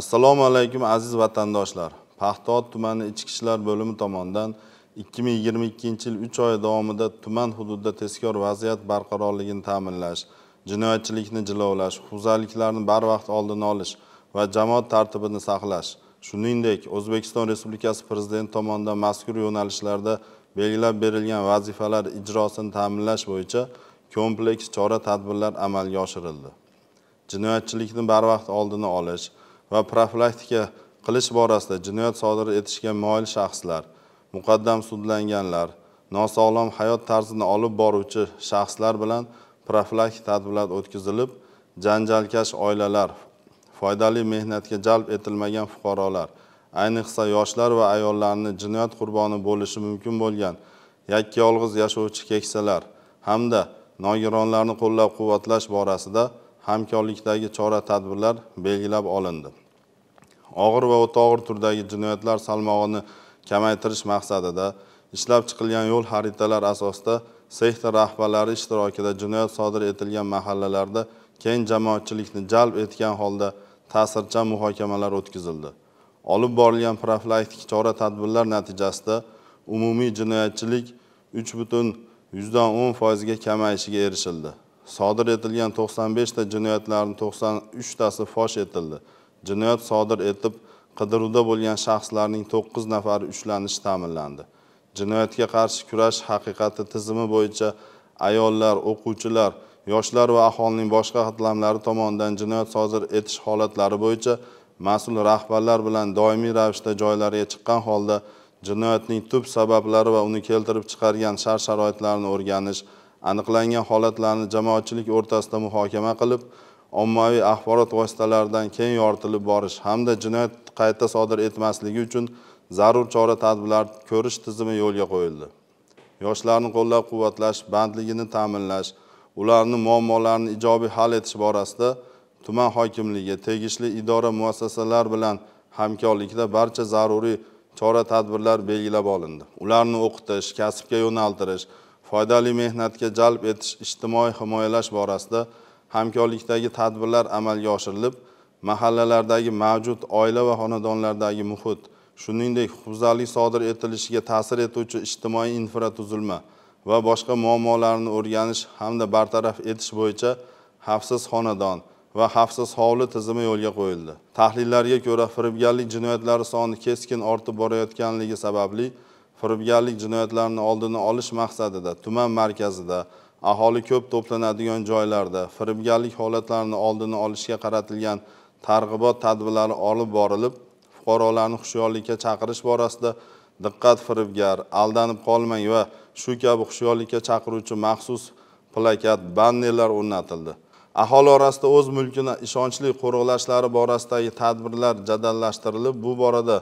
assalomu alaykum aziz vatandoshlar paxtaot tumani ichki ishlar bo'limi tomonidan 2022 yil 3 oy davomida tuman hududida tezkor vaziyat barqarorligini ta'minlash jinoyatchilikni jilovlash huzaliklarni barvaqt oldini olish va jamoat tartibini saqlash shuningdek o'zbekiston respublikasi prezidenti tomonidan mazkur yo'nalishlarda belgilab berilgan vazifalar ijrosini ta'minlash bo'yicha kompleks chora tadbirlar amalga oshirildi jinoyatchilikni barvaqt oldini olish va profilaktika qilish borasida jinoyat sodir etishga moyil shaxslar muqaddam sudlanganlar nosog'lom hayot tarzini olib boruvchi shaxslar bilan profilaktik tadbirlar o'tkazilib janjalkash oilalar foydali mehnatga jalb etilmagan fuqarolar ayniqsa yoshlar va ayollarni jinoyat qurboni bo'lishi mumkin bo'lgan yakka yolg'iz yashovchi keksalar hamda nogironlarni qo'llab quvvatlash borasida hamkorlikdagi chora tadbirlar belgilab olindi og'ir va o'ta og'ir turdagi jinoyatlar salmog'ini kamaytirish maqsadida ishlab chiqilgan yo'l xaritalar asosida sektor rahbarlari ishtirokida jinoyat sodir etilgan mahallalarda keng jamoatchilikni jalb etgan holda ta'sirchan muhokamalar o'tkazildi olib borilgan profilaktik chora tadbirlar natijasida umumiy jinoyatchilik uch butun yuzdan o'n foizga kamayishiga erishildi sodir etilgan 95 ta jinoyatlarning 93 uchtasi fosh etildi jinoyat sodir etib qidiruvda bo'lgan shaxslarning to'qqiz nafari ushlanishi ta'minlandi jinoyatga qarshi kurash haqiqati tizimi bo'yicha ayollar o'quvchilar yoshlar va aholining boshqa qatlamlari tomonidan jinoyat sodir etish holatlari bo'yicha mas'ul rahbarlar bilan doimiy ravishda joylariga chiqqan holda jinoyatning tub sabablari va uni keltirib chiqargan shart sharoitlarini o'rganish aniqlangan holatlarni jamoatchilik o'rtasida muhokama qilib ommaviy axborot vositalaridan keng yoritilib borish hamda jinoyat qayta sodir etmasligi uchun zarur chora tadbirlar ko'rish tizimi yo'lga qo'yildi yoshlarni qo'llab quvvatlash bandligini ta'minlash ularni muammolarini ijobiy hal etish borasida tuman hokimligi tegishli idora muassasalar bilan hamkorlikda barcha zaruriy chora tadbirlar belgilab olindi ularni o'qitish kasbga yo'naltirish foydali mehnatga jalb etish ijtimoiy himoyalash borasida hamkorlikdagi tadbirlar amalga oshirilib mahallalardagi mavjud oila va xonadonlardagi muhit shuningdek huquqbuzarlik sodir etilishiga ta'sir etuvchi ijtimoiy infratuzilma va boshqa muammolarni o'rganish hamda bartaraf etish bo'yicha xavfsiz xonadon va xavfsiz hovli tizimi yo'lga qo'yildi tahlillarga ko'ra firibgarlik jinoyatlari soni keskin ortib borayotganligi sababli firibgarlik jinoyatlarini oldini olish maqsadida tuman markazida aholi ko'p to'planadigan joylarda firibgarlik holatlarini oldini olishga qaratilgan targ'ibot tadbirlari olib borilib fuqarolarni hushyorlikka chaqirish borasida diqqat firibgar aldanib qolmang va shu kabi hushyorlikka chaqiruvchi maxsus plakat bannerlar o'rnatildi aholi orasida o'z mulkini ishonchli qo'riqlashlari borasidagi tadbirlar jadallashtirilib bu borada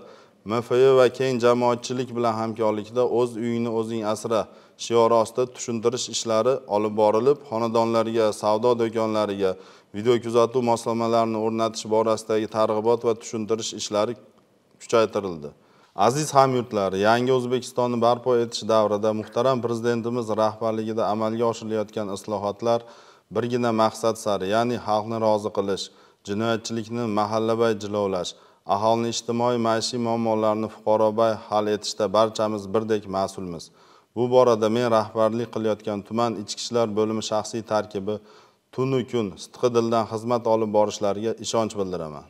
mfi va keng jamoatchilik bilan hamkorlikda o'z uyingni o'zing asra shiori ostida tushuntirish ishlari olib borilib xonadonlarga savdo do'konlariga video kuzatuv moslamalarini o'rnatish borasidagi targ'ibot va tushuntirish ishlari kuchaytirildi aziz hamyurtlar yangi o'zbekistonni barpo etish davrida muhtaram prezidentimiz rahbarligida amalga oshirilayotgan islohotlar birgina maqsad sari ya'ni xalqni rozi qilish jinoyatchilikni mahallabay jilovlash aholining ijtimoiy maishiy muammolarini fuqarobay hal etishda barchamiz birdek mas'ulmiz bu borada men rahbarlik qilayotgan tuman ichki ishlar bo'limi shaxsiy tarkibi tunu kun sidqidildan xizmat olib borishlariga ishonch bildiraman